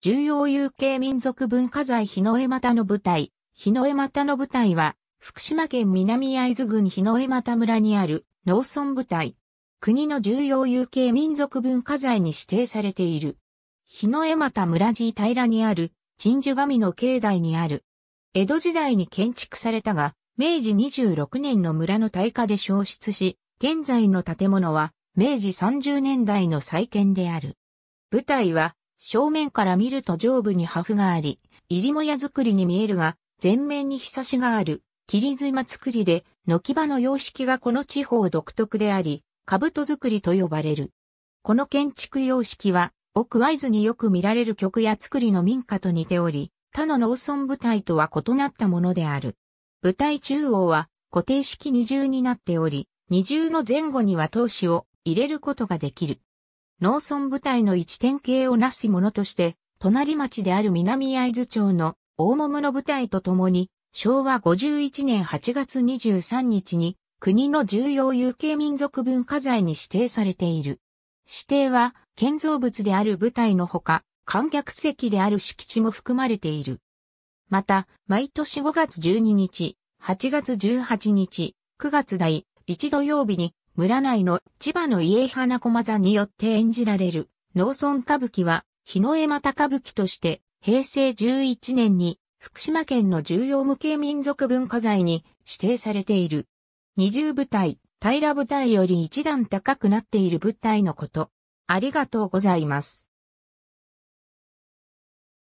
重要有形民族文化財日の江又の舞台。日の江又の舞台は、福島県南会津郡日の江又村にある農村部隊。国の重要有形民族文化財に指定されている。日の江又村地平にある、鎮守神の境内にある。江戸時代に建築されたが、明治26年の村の大火で消失し、現在の建物は明治30年代の再建である。舞台は、正面から見ると上部に破風があり、入も屋造りに見えるが、前面にひさしがある、切妻造りで、軒場の様式がこの地方独特であり、兜作りと呼ばれる。この建築様式は、奥合図によく見られる曲や作りの民家と似ており、他の農村部隊とは異なったものである。部隊中央は固定式二重になっており、二重の前後には投資を入れることができる。農村部隊の一典型をなすものとして、隣町である南会津町の大桃の部隊と共に、昭和51年8月23日に、国の重要有形民族文化財に指定されている。指定は、建造物である部隊のほか、観客席である敷地も含まれている。また、毎年5月12日、8月18日、9月台、1土曜日に村内の千葉の家花駒座によって演じられる農村歌舞伎は日の江又歌舞伎として平成11年に福島県の重要無形民族文化財に指定されている。二重舞台、平舞台より一段高くなっている舞台のこと。ありがとうございます。